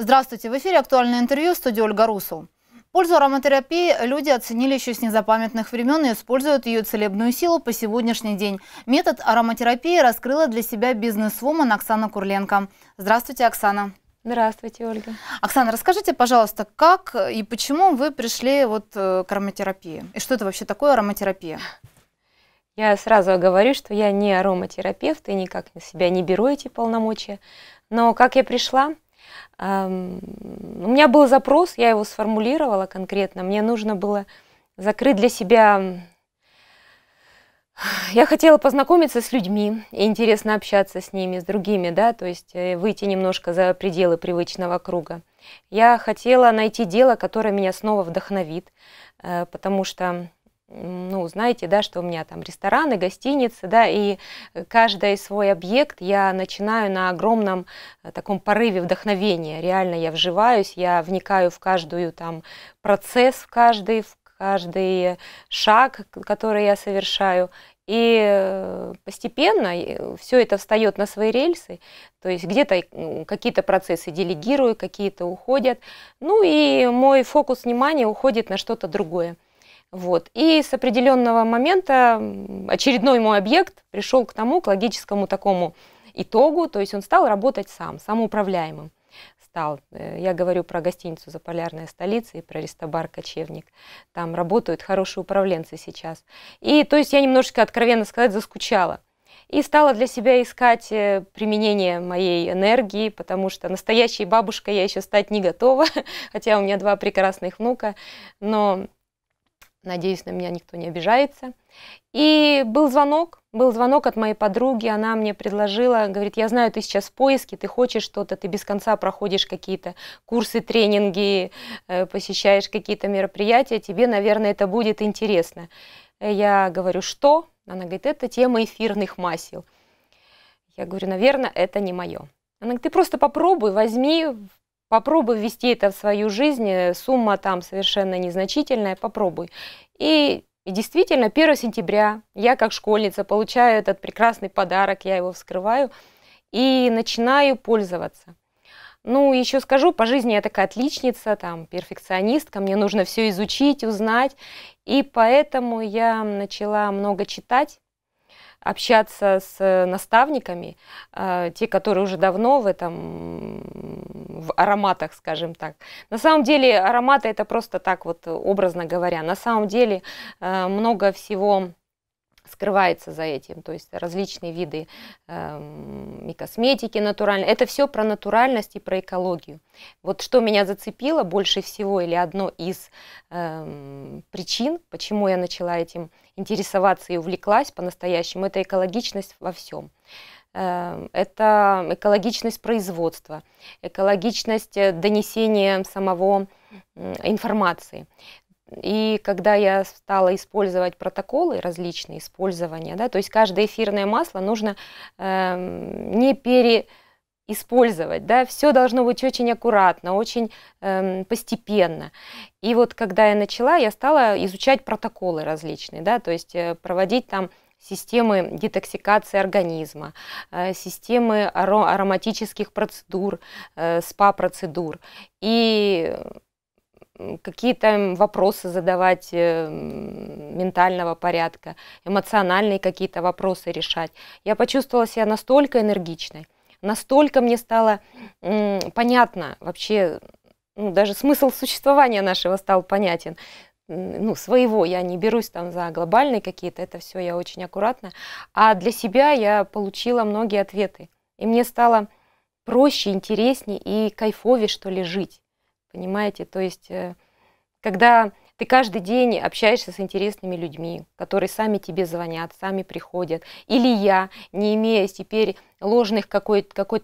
Здравствуйте, в эфире актуальное интервью в студии Ольга Русу. Пользу ароматерапии люди оценили еще с незапамятных времен и используют ее целебную силу по сегодняшний день. Метод ароматерапии раскрыла для себя бизнес-вумен Оксана Курленко. Здравствуйте, Оксана. Здравствуйте, Ольга. Оксана, расскажите, пожалуйста, как и почему вы пришли вот э, к ароматерапии? И что это вообще такое ароматерапия? Я сразу говорю, что я не ароматерапевт и никак на себя не беру эти полномочия. Но как я пришла? У меня был запрос, я его сформулировала конкретно. Мне нужно было закрыть для себя... Я хотела познакомиться с людьми, и интересно общаться с ними, с другими, да, то есть э, выйти немножко за пределы привычного круга. Я хотела найти дело, которое меня снова вдохновит, э, потому что ну, знаете, да, что у меня там рестораны, гостиницы, да, и каждый свой объект я начинаю на огромном э, таком порыве вдохновения. Реально я вживаюсь, я вникаю в каждую там процесс, в каждый, в каждый шаг, который я совершаю. И э, постепенно э, все это встает на свои рельсы, то есть где-то какие-то процессы делегирую, какие-то уходят. Ну и мой фокус внимания уходит на что-то другое. Вот. И с определенного момента очередной мой объект пришел к тому, к логическому такому итогу, то есть он стал работать сам, самоуправляемым стал. Э, я говорю про гостиницу «Заполярная столица» и про рестобар «Кочевник». Там работают хорошие управленцы сейчас. И то есть я немножечко, откровенно сказать, заскучала. И стала для себя искать э, применение моей энергии, потому что настоящей бабушкой я еще стать не готова, хотя у меня два прекрасных внука, но Надеюсь, на меня никто не обижается. И был звонок, был звонок от моей подруги, она мне предложила, говорит, я знаю, ты сейчас в поиске, ты хочешь что-то, ты без конца проходишь какие-то курсы, тренинги, э, посещаешь какие-то мероприятия, тебе, наверное, это будет интересно. Я говорю, что? Она говорит, это тема эфирных масел. Я говорю, наверное, это не мое. Она говорит, ты просто попробуй, возьми, Попробуй ввести это в свою жизнь, э, сумма там совершенно незначительная, попробуй. И, и действительно, 1 сентября я как школьница получаю этот прекрасный подарок, я его вскрываю и начинаю пользоваться. Ну, еще скажу, по жизни я такая отличница, там, перфекционистка, мне нужно все изучить, узнать. И поэтому я начала много читать, общаться с э, наставниками, э, те, которые уже давно в этом, в ароматах, скажем так. На самом деле ароматы это просто так вот э, образно говоря. На самом деле много всего скрывается за этим. То есть различные виды эм, и косметики натуральной. Это все про натуральность и про экологию. Вот что меня зацепило больше всего или одно из эм, причин, почему я начала этим интересоваться и увлеклась по-настоящему, это экологичность во всем эм, это экологичность производства, экологичность э, донесения самого информации. И когда я стала использовать протоколы различные использования, да, то есть каждое эфирное масло нужно э, не переиспользовать, да, все должно быть очень аккуратно, очень э, постепенно. И вот когда я начала, я стала изучать протоколы различные, да, то есть э, проводить там системы детоксикации организма, э, системы ароматических процедур, э, спа-процедур. И какие-то вопросы задавать э, ментального порядка, эмоциональные какие-то вопросы решать. Я почувствовала себя настолько энергичной, настолько мне стало понятно вообще, ну, даже смысл существования нашего стал понятен. Ну, своего я не берусь там за глобальные какие-то, это все я очень аккуратно. А для себя я получила многие ответы. И мне стало проще, интереснее и кайфовее, что ли, жить понимаете? То есть, э, когда ты каждый день общаешься с интересными людьми, которые сами тебе звонят, сами приходят. Или я, не имея теперь ложных какой-то какой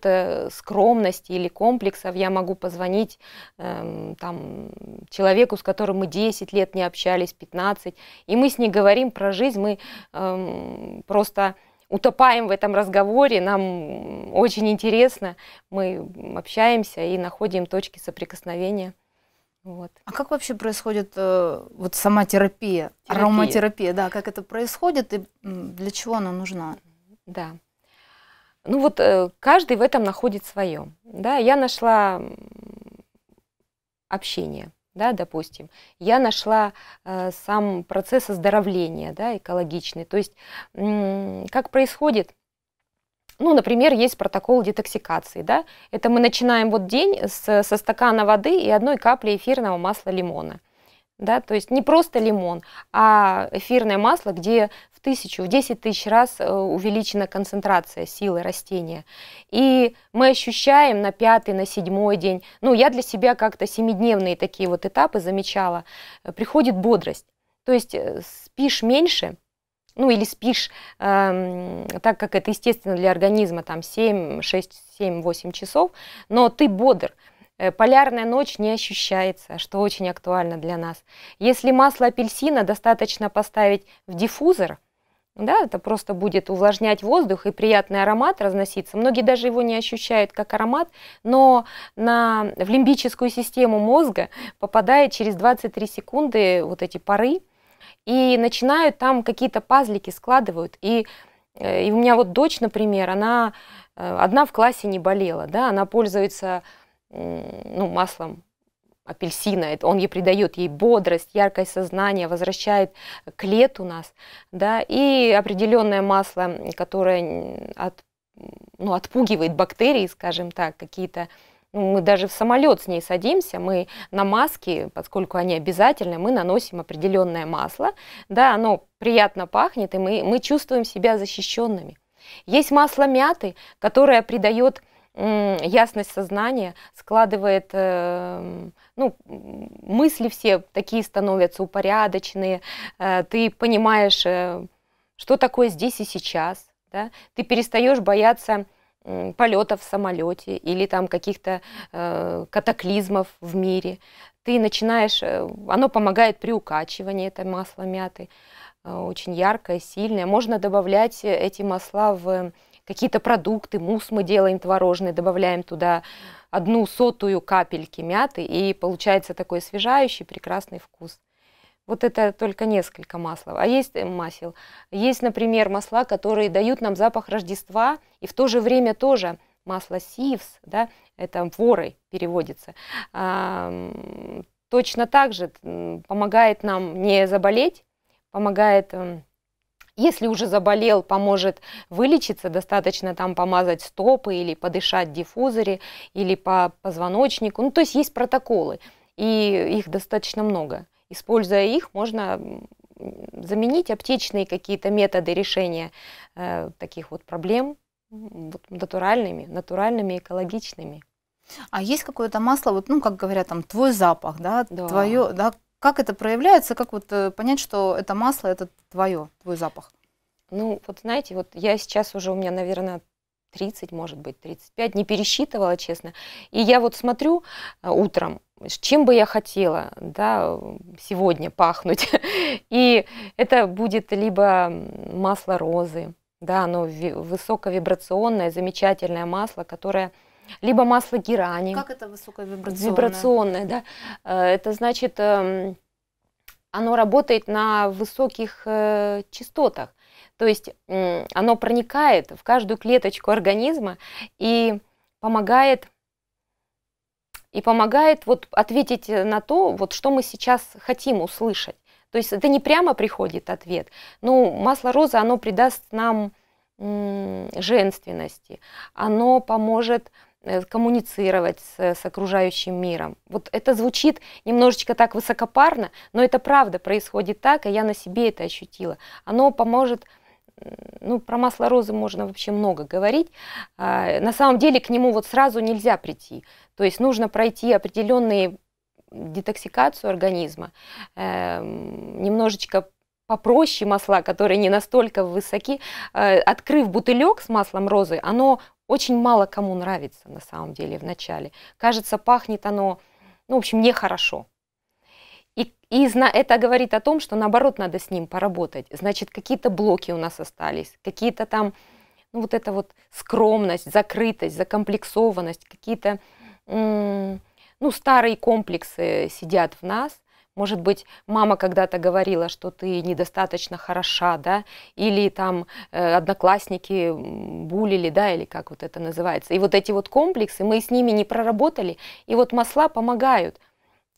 скромности или комплексов, я могу позвонить эм, там, человеку, с которым мы 10 лет не общались, 15, и мы с ней говорим про жизнь, мы эм, просто утопаем в этом разговоре, нам очень интересно, мы общаемся и находим точки соприкосновения. Вот. А как вообще происходит э, вот сама терапия, терапия, ароматерапия, да, как это происходит и для чего она нужна? Да. Ну вот э, каждый в этом находит свое. Да, я нашла общение да, допустим, я нашла э, сам процесс оздоровления, да, экологичный. То есть как происходит? Ну, например, есть протокол детоксикации, да, это мы начинаем вот день с, со стакана воды и одной капли эфирного масла лимона да, то есть не просто лимон, а эфирное масло, где в тысячу, в десять тысяч раз э, увеличена концентрация силы растения. И мы ощущаем на пятый, на седьмой день, ну, я для себя как-то семидневные такие вот этапы замечала, э, приходит бодрость. То есть э, спишь меньше, ну или спишь, э, так как это естественно для организма, там 7, 6, 7, 8 часов, но ты бодр, Э, полярная ночь не ощущается, что очень актуально для нас. Если масло апельсина достаточно поставить в диффузор, да, это просто будет увлажнять воздух и приятный аромат разноситься. Многие даже его не ощущают как аромат, но на, в лимбическую систему мозга попадает через 23 секунды вот эти пары, и начинают там какие-то пазлики складывают. И, э, и у меня вот дочь, например, она э, одна в классе не болела, да, она пользуется ну, маслом апельсина, это он ей придает ей бодрость, яркое сознание, возвращает к лет у нас, да, и определенное масло, которое от, ну, отпугивает бактерии, скажем так, какие-то ну, мы даже в самолет с ней садимся, мы на маске поскольку они обязательны, мы наносим определенное масло, да, оно приятно пахнет, и мы, мы чувствуем себя защищенными. Есть масло мяты, которое придает ясность сознания, складывает эм, ну, мысли все такие становятся упорядоченные, э, ты понимаешь, э, что такое здесь и сейчас, да? ты перестаешь бояться полета в самолете или там каких-то э, катаклизмов в мире. Ты начинаешь, э, оно помогает при укачивании, это масло мяты, очень яркое, сильное. Можно добавлять эти масла в какие-то продукты, мусс мы делаем творожный, добавляем туда одну сотую капельки мяты, и получается такой освежающий прекрасный вкус. Вот это только несколько масел. А есть э, масел. Есть, например, масла, которые дают нам запах Рождества, и в то же время тоже масло сивс, да, это ворой переводится, а, точно так же помогает нам не заболеть, помогает если уже заболел, поможет вылечиться, достаточно там помазать стопы или подышать в диффузоре, или по позвоночнику. Ну, то есть есть протоколы, и их достаточно много. Используя их, можно заменить аптечные какие-то методы решения э, таких вот проблем вот, натуральными, натуральными, экологичными. А есть какое-то масло, вот, ну, как говорят, там, твой запах, да, да. твое, да, как это проявляется, как вот э, понять, что это масло, это твое, твой запах? Ну, вот знаете, вот я сейчас уже, у меня, наверное, 30, может быть, 35, не пересчитывала, честно. И я вот смотрю э, утром, чем бы я хотела да, сегодня пахнуть. И это будет либо масло розы, да, оно высоковибрационное, замечательное масло, которое либо масло герани. Как это высоковибрационное? Вибрационное, да. Э, это значит, эм, оно работает на высоких э, частотах. То есть оно проникает в каждую клеточку организма и помогает и помогает вот ответить э, на то, вот что мы сейчас хотим услышать. То есть это не прямо приходит ответ. Ну, масло розы, оно придаст нам женственности, оно поможет Э, коммуницировать с, с окружающим миром. Вот это звучит немножечко так высокопарно, но это правда происходит так, и я на себе это ощутила. Оно поможет, ну, про масло розы можно вообще много говорить. А, на самом деле к нему вот сразу нельзя прийти. То есть нужно пройти определенные детоксикацию организма, э, немножечко попроще масла, которые не настолько высоки. Э, открыв бутылек с маслом розы, оно очень мало кому нравится на самом деле в начале. Кажется, пахнет оно, ну, в общем, нехорошо. И, и это говорит о том, что наоборот надо с ним поработать. Значит, какие-то блоки у нас остались, какие-то там, ну, вот эта вот скромность, закрытость, закомплексованность, какие-то, ну, старые комплексы сидят в нас. Может быть, мама когда-то говорила, что ты недостаточно хороша, да, или там э, одноклассники булили, да, или как вот это называется. И вот эти вот комплексы, мы с ними не проработали, и вот масла помогают.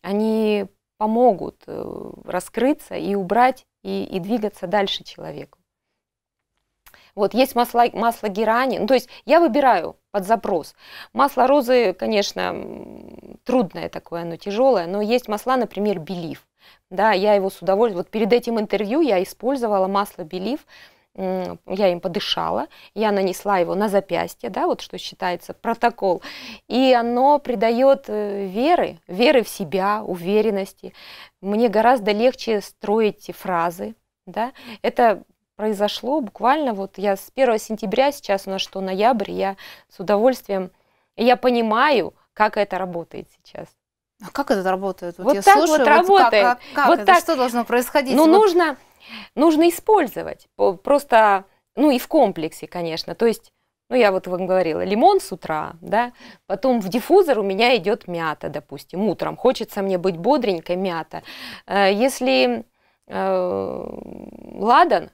Они помогут э, раскрыться и убрать, и, и двигаться дальше человеку. Вот есть масло, масло герани. Ну, то есть я выбираю под запрос. Масло розы, конечно, трудное такое, оно тяжелое, но есть масла, например, белив. Да, я его с удовольствием... Вот перед этим интервью я использовала масло белив, я им подышала, я нанесла его на запястье, да, вот что считается протокол, и оно придает э, веры, веры в себя, уверенности. Мне гораздо легче строить фразы, да, это произошло буквально вот я с 1 сентября, сейчас у нас что, ноябрь, я с удовольствием, я понимаю, как это работает сейчас. А как это работает? Вот, вот я так слушаю, вот работает. Вот как, как, как вот это, так. что должно происходить? Ну, вот. нужно, нужно использовать. Просто, ну и в комплексе, конечно. То есть, ну я вот вам говорила, лимон с утра, да, потом в диффузор у меня идет мята, допустим, утром. Хочется мне быть бодренькой, мята. Э, если э, ладан,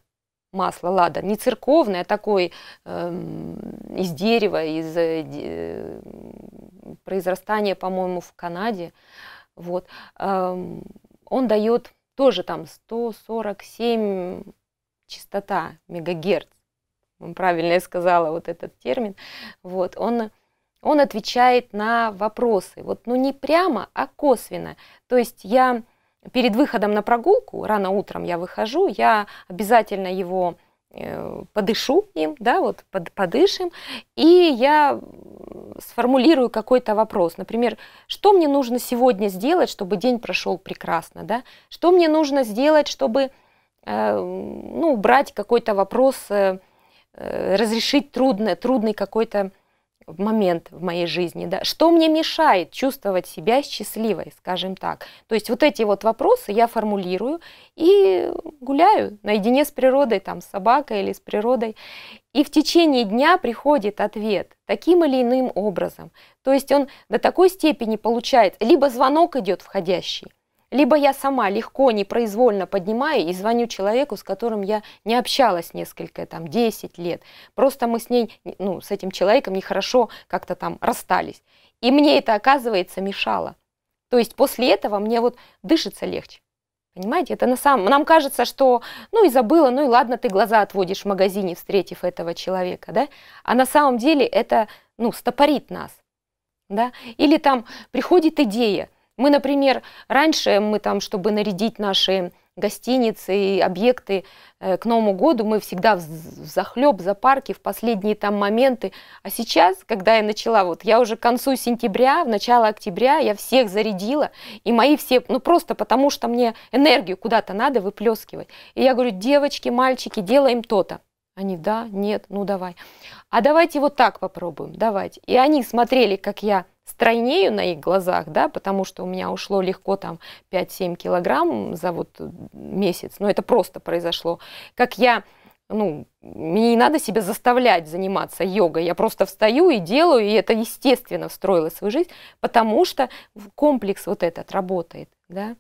масло лада, не церковное, а такое э, из дерева, из э, э, произрастания, по-моему, в Канаде. Вот. Э, он дает тоже там 147 частота мегагерц. Правильно я сказала вот этот термин. Вот. Он, он отвечает на вопросы. Вот, ну не прямо, а косвенно. То есть я перед выходом на прогулку, рано утром я выхожу, я обязательно его э, подышу им, да, вот под, подышим, и я сформулирую какой-то вопрос. Например, что мне нужно сегодня сделать, чтобы день прошел прекрасно, да? Что мне нужно сделать, чтобы э, ну, убрать какой-то вопрос, э, э разрешить трудно, трудный какой-то в момент в моей жизни, да, что мне мешает чувствовать себя счастливой, скажем так. То есть вот эти вот вопросы я формулирую и гуляю наедине с природой, там, с собакой или с природой. И в течение дня приходит ответ таким или иным образом. То есть он до такой степени получает, либо звонок идет входящий, либо я сама легко, непроизвольно поднимаю и звоню человеку, с которым я не общалась несколько, там, 10 лет. Просто мы с ней, ну, с этим человеком нехорошо как-то там расстались. И мне это, оказывается, мешало. То есть после этого мне вот дышится легче. Понимаете, это на самом... Нам кажется, что, ну и забыла, ну и ладно, ты глаза отводишь в магазине, встретив этого человека, да? А на самом деле это, ну, стопорит нас, да? Или там приходит идея, мы, например, раньше мы там, чтобы нарядить наши гостиницы и объекты э, к Новому году, мы всегда в захлеб, за парки, в последние там моменты. А сейчас, когда я начала, вот я уже к концу сентября, в начало октября, я всех зарядила, и мои все, ну просто потому что мне энергию куда-то надо выплескивать. И я говорю, девочки, мальчики, делаем то-то. Они, да, нет, ну давай. А давайте вот так попробуем, давайте. И они смотрели, как я стройнею на их глазах, да, потому что у меня ушло легко там 5-7 килограмм за вот э, месяц, но это просто произошло. Как я ну, мне не надо себя заставлять заниматься йогой, я просто встаю и делаю, и это естественно встроило свою жизнь, потому что комплекс вот этот работает, да.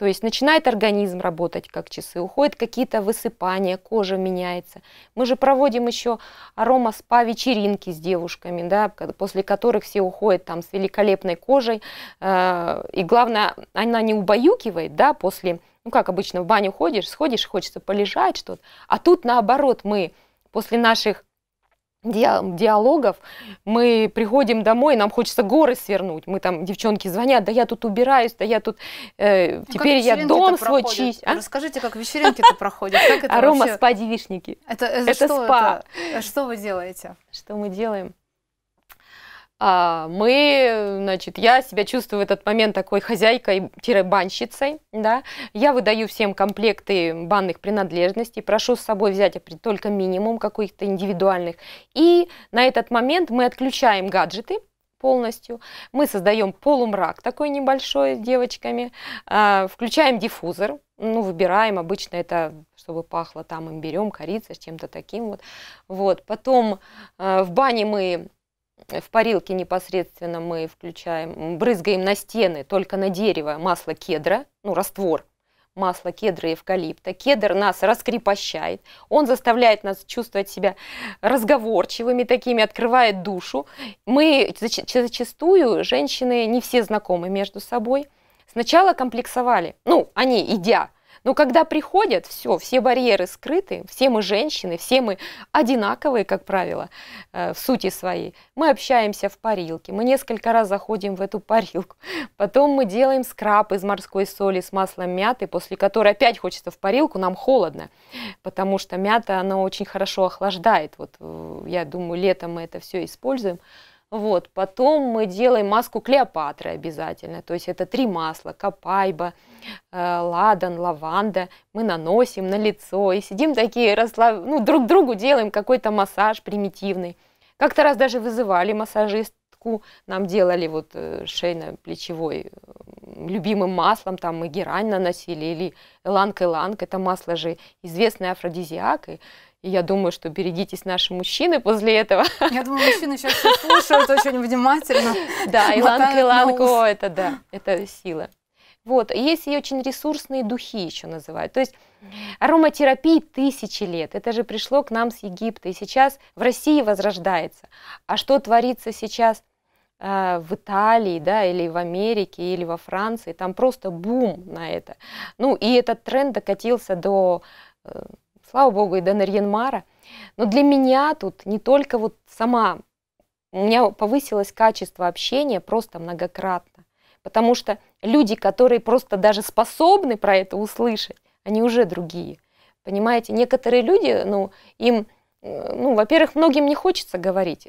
То есть начинает организм работать как часы, уходят какие-то высыпания, кожа меняется. Мы же проводим еще арома-спа-вечеринки с девушками, да, после которых все уходят там с великолепной кожей. Э, и главное, она не убаюкивает да, после, ну как обычно, в баню ходишь, сходишь, хочется полежать что-то. А тут наоборот мы после наших диалогов, мы приходим домой, нам хочется горы свернуть, мы там, девчонки звонят, да я тут убираюсь, да я тут, э, ну, теперь я дом свой чист А? Расскажите, как вечеринки-то проходят? это Арома вообще... спа девичники. Э, это, что, спа. Э, что вы делаете? Что мы делаем? А, мы, значит, я себя чувствую в этот момент такой хозяйкой-банщицей, да, я выдаю всем комплекты банных принадлежностей, прошу с собой взять только минимум каких-то индивидуальных, и на этот момент мы отключаем гаджеты, полностью. Мы создаем полумрак такой небольшой с девочками, а, включаем диффузор, ну, выбираем, обычно это, чтобы пахло там имбирем, корица чем-то таким вот. Вот, потом а, в бане мы в парилке непосредственно мы включаем, брызгаем на стены, только на дерево, масло кедра, ну, раствор масла кедра и эвкалипта. Кедр нас раскрепощает, он заставляет нас чувствовать себя разговорчивыми такими, открывает душу. Мы зачастую, женщины, не все знакомы между собой, сначала комплексовали, ну, они, идя но когда приходят, все, все барьеры скрыты, все мы женщины, все мы одинаковые, как правило, э, в сути своей. Мы общаемся в парилке, мы несколько раз заходим в эту парилку, потом мы делаем скраб из морской соли с маслом мяты, после которой опять хочется в парилку, нам холодно, потому что мята, она очень хорошо охлаждает. Вот э, я думаю, летом мы это все используем. Вот. Потом мы делаем маску Клеопатры обязательно. То есть это три масла, капайба, э, ладан, лаванда. Мы наносим на лицо и сидим такие, расслаб... ну, друг другу делаем какой-то массаж примитивный. Как-то раз даже вызывали массажистку, нам делали вот э, шейно-плечевой любимым маслом, там мы герань наносили или ланг-иланг, это масло же известный афродизиак, и и я думаю, что берегитесь наши мужчины после этого. Я думаю, мужчины сейчас слушают очень внимательно. Да, иланг-иланг, это да, это сила. Вот, есть и очень ресурсные духи еще называют. То есть ароматерапии тысячи лет. Это же пришло к нам с Египта. И сейчас в России возрождается. А что творится сейчас э, в Италии, да, или в Америке, или во Франции? Там просто бум на это. Ну, и этот тренд докатился до э, слава богу, и Донор Янмара. Но для меня тут не только вот сама, у меня повысилось качество общения просто многократно. Потому что люди, которые просто даже способны про это услышать, они уже другие. Понимаете, некоторые люди, ну, им, э, ну, во-первых, многим не хочется говорить.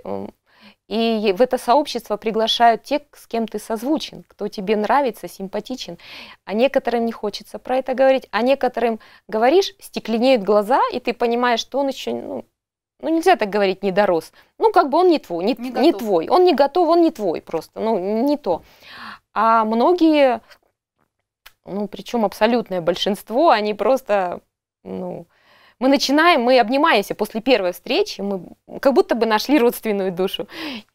И в это сообщество приглашают те, с кем ты созвучен, кто тебе нравится, симпатичен. А некоторым не хочется про это говорить, а некоторым говоришь, стекленеют глаза, и ты понимаешь, что он еще, ну, ну нельзя так говорить, недорос. Ну, как бы он не твой, не, не, не твой. Он не готов, он не твой просто, ну, не то. А многие, ну, причем абсолютное большинство, они просто, ну, мы начинаем, мы обнимаемся после первой встречи, мы как будто бы нашли родственную душу.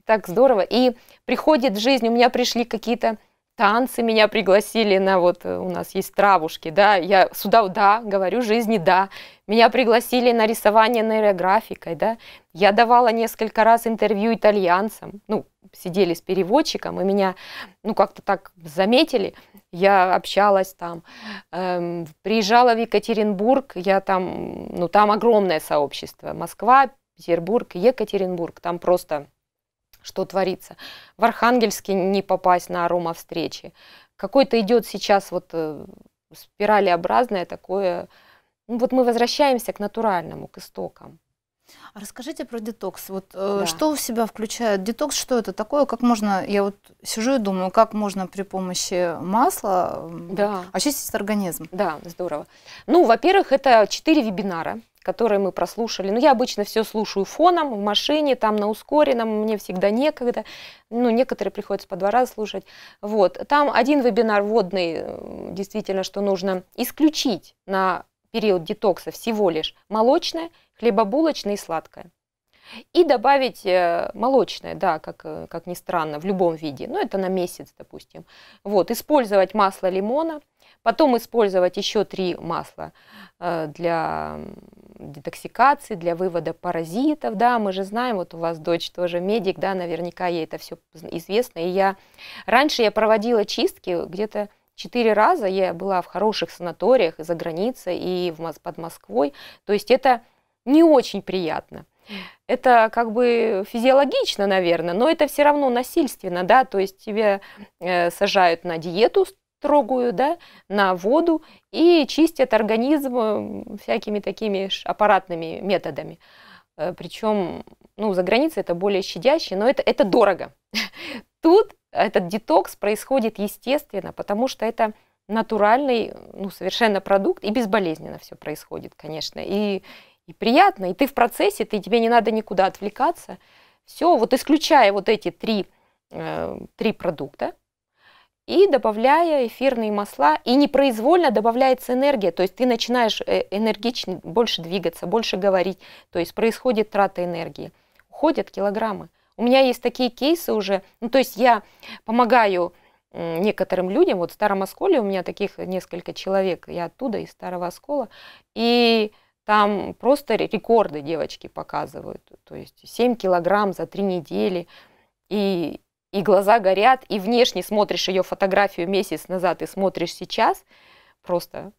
Так здорово. И приходит жизнь, у меня пришли какие-то танцы меня пригласили на вот э, у нас есть травушки, да, я сюда да, говорю жизни да, меня пригласили на рисование нейрографикой, да, я давала несколько раз интервью итальянцам, ну, сидели с переводчиком, и меня, ну, как-то так заметили, я общалась там. Эм, приезжала в Екатеринбург, я там, ну там огромное сообщество. Москва, Петербург, Екатеринбург, там просто что творится. В Архангельске не попасть на арома встречи. Какой-то идет сейчас вот э, спиралеобразное такое. Ну, вот мы возвращаемся к натуральному, к истокам. А расскажите про детокс. Вот э, да. что у себя включает детокс? Что это такое? Как можно? Я вот сижу и думаю, как можно при помощи масла да. очистить организм? Да, здорово. Ну, во-первых, это четыре вебинара которые мы прослушали. Ну, я обычно все слушаю фоном, в машине, там на ускоренном, мне всегда некогда. Ну, некоторые приходится по два раза слушать. Вот. Там один вебинар вводный, э, действительно, что нужно исключить на период детокса всего лишь молочное, хлебобулочное и сладкое. И добавить э, молочное, да, как, э, как ни странно, в любом виде. Ну, это на месяц, допустим. Вот, использовать масло лимона, потом использовать еще три масла э, для детоксикации, для вывода паразитов. Да, мы же знаем, вот у вас дочь тоже медик, да, наверняка ей это все известно. И я раньше я проводила чистки где-то четыре раза я была в хороших санаториях и за границей, и в, под Москвой. То есть это не очень приятно. Это как бы физиологично, наверное, но это все равно насильственно, да, то есть тебя э, сажают на диету строгую, да, на воду и чистят организм э, всякими такими аппаратными методами. Э, Причем, ну, за границей это более щадяще, но это, это дорого тут этот детокс происходит естественно, потому что это натуральный, ну, совершенно продукт, и безболезненно все происходит, конечно, и, и приятно, и ты в процессе, ты, тебе не надо никуда отвлекаться. Все, вот исключая вот эти три, э, три продукта, и добавляя эфирные масла, и непроизвольно добавляется энергия, то есть ты начинаешь э, энергичнее, больше двигаться, больше говорить, то есть происходит трата энергии, уходят килограммы. У меня есть такие кейсы уже, ну то есть я помогаю некоторым людям, вот в Старом Осколе у меня таких несколько человек, я оттуда, из Старого Оскола, и там просто рекорды девочки показывают, то есть 7 килограмм за 3 недели, и, и глаза горят, и внешне смотришь ее фотографию месяц назад и смотришь сейчас, просто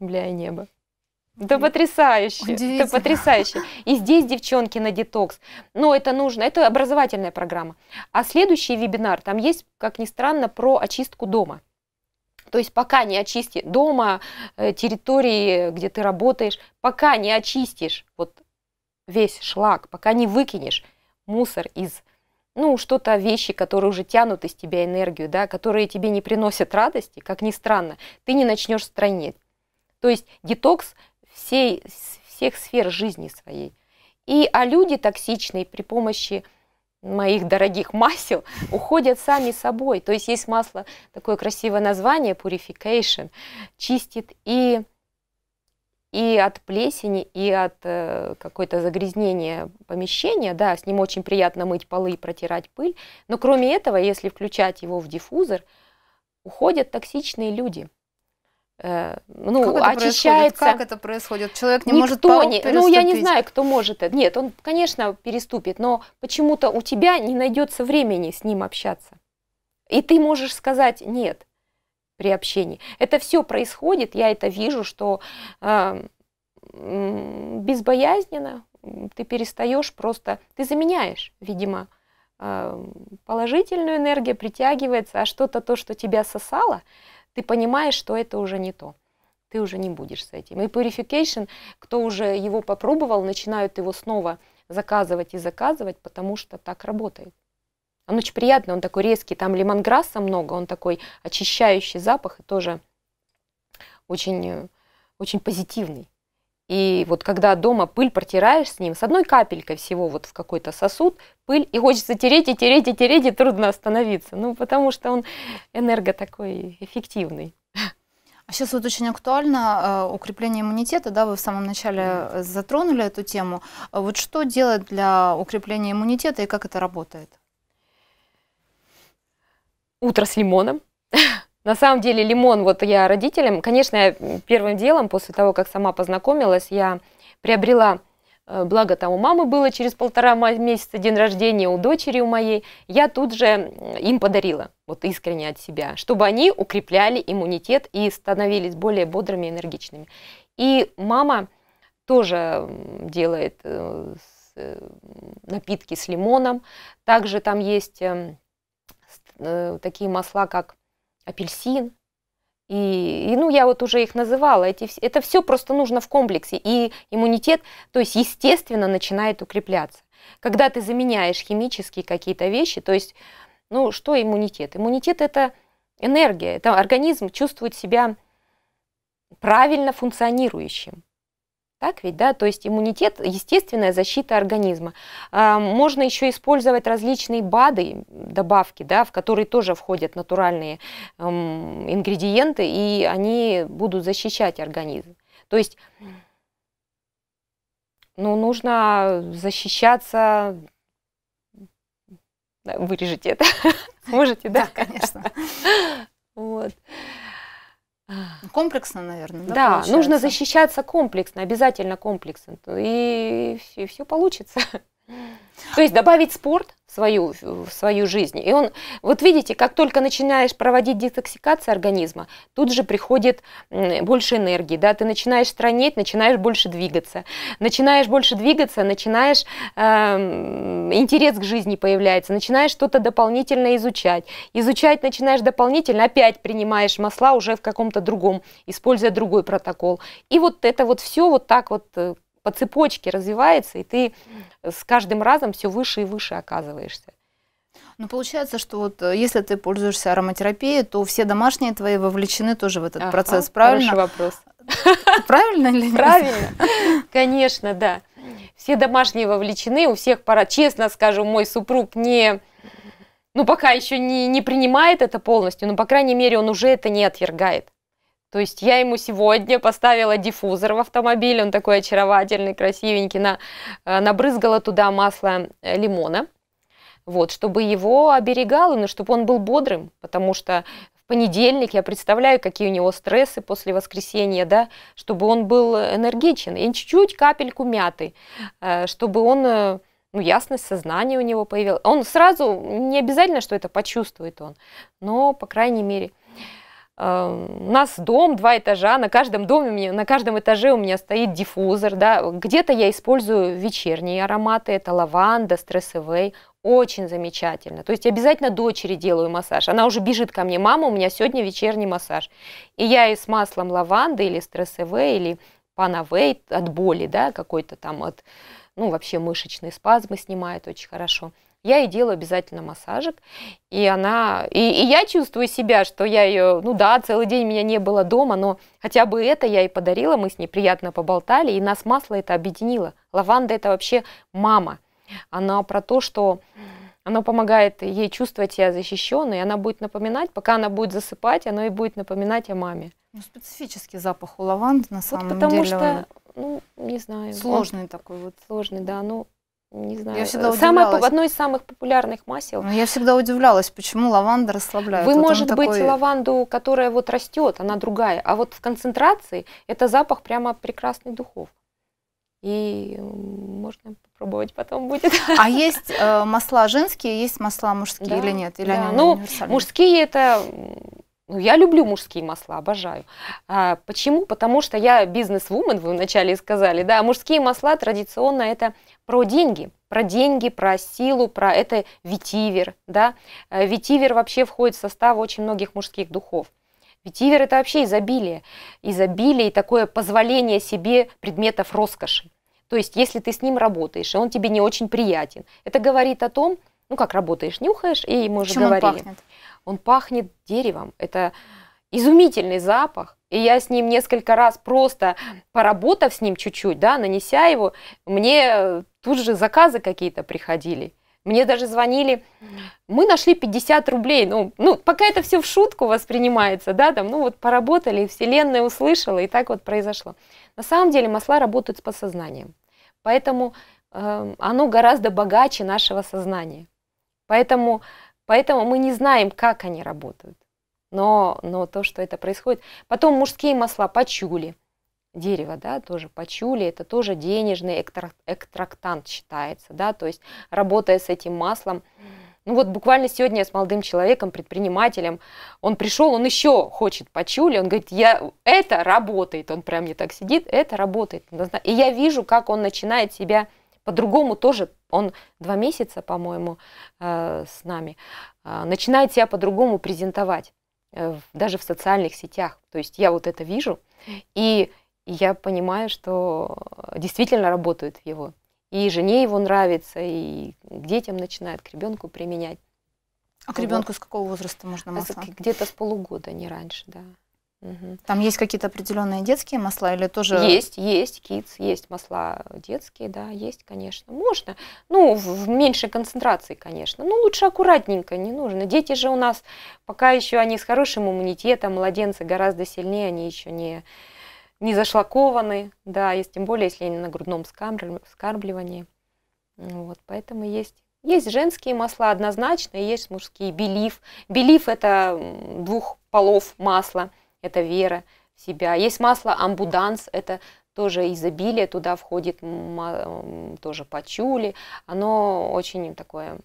земля и небо. Да потрясающе, да потрясающе. И здесь девчонки на детокс. Но это нужно, это образовательная программа. А следующий вебинар, там есть, как ни странно, про очистку дома. То есть пока не очисти дома, э, территории, где ты работаешь, пока не очистишь вот весь шлак, пока не выкинешь мусор из, ну, что-то вещи, которые уже тянут из тебя энергию, да, которые тебе не приносят радости, как ни странно, ты не начнешь странить. То есть детокс всей, всех сфер жизни своей. И а люди токсичные при помощи моих дорогих масел уходят сами собой. То есть есть масло, такое красивое название, purification, чистит и, и от плесени, и от э, какое-то загрязнения помещения. Да, с ним очень приятно мыть полы и протирать пыль. Но кроме этого, если включать его в диффузор, уходят токсичные люди – Э, ну, как это очищается. Происходит? Как это происходит? Человек не Никто может порог не, переступить. Ну, я не знаю, кто может это. Нет, он, конечно, переступит, но почему-то у тебя не найдется времени с ним общаться. И ты можешь сказать «нет» при общении. Это все происходит, я это вижу, что э, безбоязненно ты перестаешь просто, ты заменяешь, видимо, э, положительную энергию, притягивается, а что-то то, что тебя сосало, ты понимаешь, что это уже не то ты уже не будешь с этим. И Purification, кто уже его попробовал, начинают его снова заказывать и заказывать, потому что так работает. Он очень приятный, он такой резкий, там лимонграсса много, он такой очищающий запах и тоже очень, э, очень позитивный. И вот когда дома пыль протираешь с ним, с одной капелькой всего вот в какой-то сосуд, пыль, и хочется тереть, и тереть, и тереть, и трудно остановиться. Ну, потому что он энерго такой эффективный. А сейчас вот очень актуально э, укрепление иммунитета, да, вы в самом начале затронули эту тему. А вот что делать для укрепления иммунитета и как это работает? Утро с лимоном. На самом деле лимон, вот я родителям, конечно, я первым делом, после того, как сама познакомилась, я приобрела, э, благо там у мамы было через полтора месяца день рождения, у дочери у моей, я тут же им подарила, вот искренне от себя, чтобы они укрепляли иммунитет и становились более бодрыми и энергичными. И мама тоже делает э, э, напитки с лимоном, также там есть эм, такие масла, как апельсин. И, и, ну, я вот уже их называла. Эти, это все просто нужно в комплексе. И иммунитет, то есть, естественно, начинает укрепляться. Когда ты заменяешь химические какие-то вещи, то есть, ну, что иммунитет? Иммунитет – это энергия. Это организм чувствует себя правильно функционирующим. Так ведь, да, то есть иммунитет – естественная защита организма. А, можно еще использовать различные БАДы, добавки, да, в которые тоже входят натуральные эм, ингредиенты, и они будут защищать организм. То есть, ну, нужно защищаться, вырежите это, можете, да? Да, конечно. комплексно, наверное. Да, да нужно защищаться комплексно, обязательно комплексно. И, и все получится. То есть добавить спорт в свою, в свою жизнь. И он, вот видите, как только начинаешь проводить детоксикацию организма, тут же приходит больше энергии, да, ты начинаешь странеть, начинаешь больше двигаться. Начинаешь больше двигаться, начинаешь, э, интерес к жизни появляется, начинаешь что-то дополнительно изучать. Изучать начинаешь дополнительно, опять принимаешь масла уже в каком-то другом, используя другой протокол. И вот это вот все вот так вот э, по цепочке развивается, и ты с каждым разом все выше и выше оказываешься. Ну, получается, что вот э, если ты пользуешься ароматерапией, то все домашние твои вовлечены тоже в этот ага, процесс, правильно? Хороший вопрос. Правильно или нет? Правильно, конечно, да. Все домашние вовлечены, у всех пора. Честно скажу, мой супруг не, ну, пока еще не, не принимает это полностью, но, по крайней мере, он уже это не отвергает. То есть я ему сегодня поставила диффузор в автомобиль, он такой очаровательный, красивенький, на, э, набрызгала туда масло э, лимона, вот, чтобы его оберегало, но чтобы он был бодрым, потому что в понедельник я представляю, какие у него стрессы после воскресенья, да, чтобы он был энергичен, и чуть-чуть капельку мяты, э, чтобы он ну, ясность сознания у него появилась. Он сразу, не обязательно, что это почувствует он, но, по крайней мере, Эм, у нас дом, два этажа, на каждом доме, на каждом этаже у меня стоит диффузор, да, где-то я использую вечерние ароматы, это лаванда, стрессовый, очень замечательно. То есть обязательно дочери делаю массаж. Она уже бежит ко мне, мама, у меня сегодня вечерний массаж. И я и с маслом лаванды или стрессовый, или панавей от боли, да, какой-то там от, ну, вообще мышечные спазмы снимает очень хорошо я ей делаю обязательно массажик, и она, и, и я чувствую себя, что я ее, ну да, целый день меня не было дома, но хотя бы это я ей подарила, мы с ней приятно поболтали, и нас масло это объединило. Лаванда это вообще мама, она про то, что она помогает ей чувствовать себя защищенной, она будет напоминать, пока она будет засыпать, она и будет напоминать о маме. Ну, специфический запах у лаванды на вот самом потому деле. Потому что, ну, не знаю. Сложный он, такой вот. Сложный, да. Ну, не знаю. Я всегда Самое, одно из самых популярных масел. Но ну, я всегда удивлялась, почему лаванда расслабляет. Вы, вот может быть, такой... лаванду, которая вот растет, она другая, а вот в концентрации это запах прямо прекрасный духов. И можно попробовать потом будет. А есть э, масла женские, есть масла мужские да, или нет? Или да. они ну, мужские это ну, я люблю мужские масла, обожаю. А, почему? Потому что я бизнес-вумен, вы вначале сказали, да, мужские масла традиционно это про деньги, про деньги, про силу, про это ветивер, да. Э, ветивер вообще входит в состав очень многих мужских духов. Ветивер – это вообще изобилие, изобилие и такое позволение себе предметов роскоши. То есть, если ты с ним работаешь, и он тебе не очень приятен, это говорит о том, ну как работаешь, нюхаешь, и мы уже говорили. Он пахнет? он пахнет деревом, это изумительный запах. И я с ним несколько раз просто поработав с ним чуть-чуть, да, нанеся его, мне Тут же заказы какие-то приходили. Мне даже звонили, мы нашли 50 рублей. Ну, ну, пока это все в шутку воспринимается, да, там, ну вот поработали, и Вселенная услышала, и так вот произошло. На самом деле масла работают с подсознанием. Поэтому э, оно гораздо богаче нашего сознания. Поэтому, поэтому мы не знаем, как они работают. Но, но то, что это происходит. Потом мужские масла, почули дерево, да, тоже пачули, это тоже денежный эктрактант считается, да, то есть работая с этим маслом, ну вот буквально сегодня я с молодым человеком, предпринимателем, он пришел, он еще хочет почули, он говорит, я, это работает, он прям не так сидит, это работает. И я вижу, как он начинает себя по-другому тоже, он два месяца, по-моему, э, с нами, э, начинает себя по-другому презентовать, э, даже в социальных сетях. То есть я вот это вижу, и и я понимаю, что действительно работают в его. И жене его нравится, и к детям начинает, к ребенку применять. А к ребенку вот. с какого возраста можно масло? Где-то с полугода, не раньше, да. Угу. Там есть какие-то определенные детские масла или тоже? Есть, есть, kids, есть масла детские, да, есть, конечно. Можно, ну, в, в меньшей концентрации, конечно. Ну, лучше аккуратненько, не нужно. Дети же у нас пока еще, они с хорошим иммунитетом, младенцы гораздо сильнее, они еще не, не зашлакованы, да, и тем более, если они на грудном скармливании. Вот, поэтому есть есть женские масла однозначно, и есть мужские. Белив. Белив – это двух полов масла, это вера в себя. Есть масло амбуданс, это тоже изобилие, туда входит тоже пачули. Оно очень такое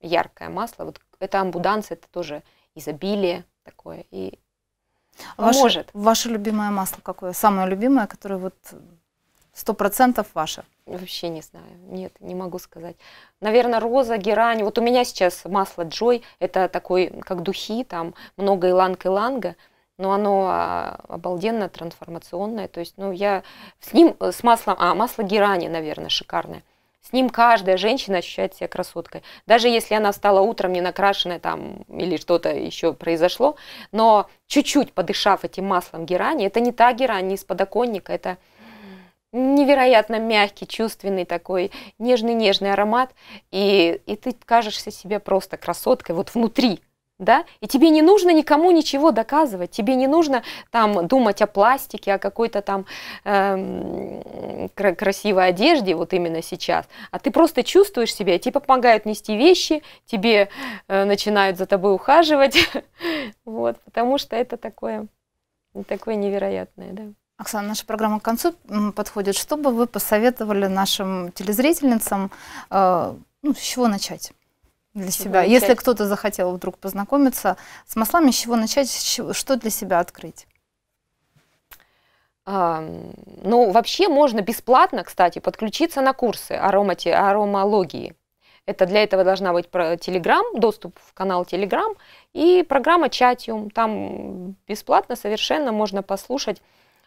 яркое масло. Вот это амбуданс, это тоже изобилие такое. И Ваше, Может. Ваше любимое масло какое? Самое любимое, которое вот сто процентов ваше? Вообще не знаю. Нет, не могу сказать. Наверное, роза, герань. Вот у меня сейчас масло Джой. Это такой, как духи, там много иланг-иланга. Но оно а, обалденно трансформационное. То есть, ну, я с ним, э, с маслом, а, масло герани, наверное, шикарное. С ним каждая женщина ощущает себя красоткой. Даже если она стала утром не накрашенной там или что-то еще произошло, но чуть-чуть подышав этим маслом герани, это не та герань, не из подоконника, это невероятно мягкий, чувственный такой, нежный-нежный аромат, и, и ты кажешься себе просто красоткой вот внутри, да, и тебе не нужно никому ничего доказывать, тебе не нужно там думать о пластике, о какой-то там э, красивой одежде вот именно сейчас, а ты просто чувствуешь себя, тебе помогают нести вещи, тебе э, начинают за тобой ухаживать, вот, потому что это такое, такое невероятное, да. Оксана, наша программа к концу подходит. Что бы вы посоветовали нашим телезрительницам, э, ну, с чего начать? для чего себя. Начать? Если кто-то захотел вдруг познакомиться с маслами, с чего начать, с чего, что для себя открыть? А, ну, вообще можно бесплатно, кстати, подключиться на курсы аромати, аромологии. Это для этого должна быть про Телеграм, доступ в канал Телеграм и программа Чатиум. Там бесплатно совершенно можно послушать,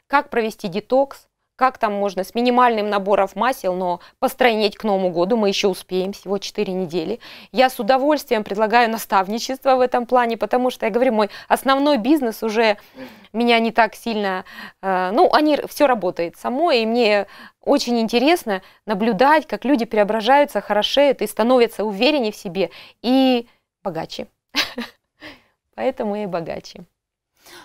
как провести детокс, как там можно с минимальным набором масел, но постройнеть к Новому году мы еще успеем, всего 4 недели. Я с удовольствием предлагаю наставничество в этом плане, потому что, я говорю, мой основной бизнес уже меня не так сильно, э, ну, они, все работает само, и мне очень интересно наблюдать, как люди преображаются, хорошеют и становятся увереннее в себе и богаче. Поэтому и богаче.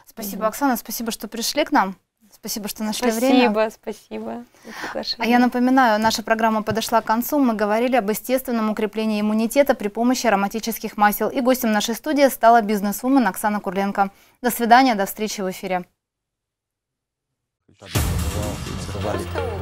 Спасибо, Оксана, спасибо, что пришли к нам. Спасибо, что нашли спасибо, время. Спасибо, спасибо. А я напоминаю, наша программа подошла к концу. Мы говорили об естественном укреплении иммунитета при помощи ароматических масел. И гостем нашей студии стала бизнес-вумен Оксана Курленко. До свидания, до встречи в эфире. Thank you.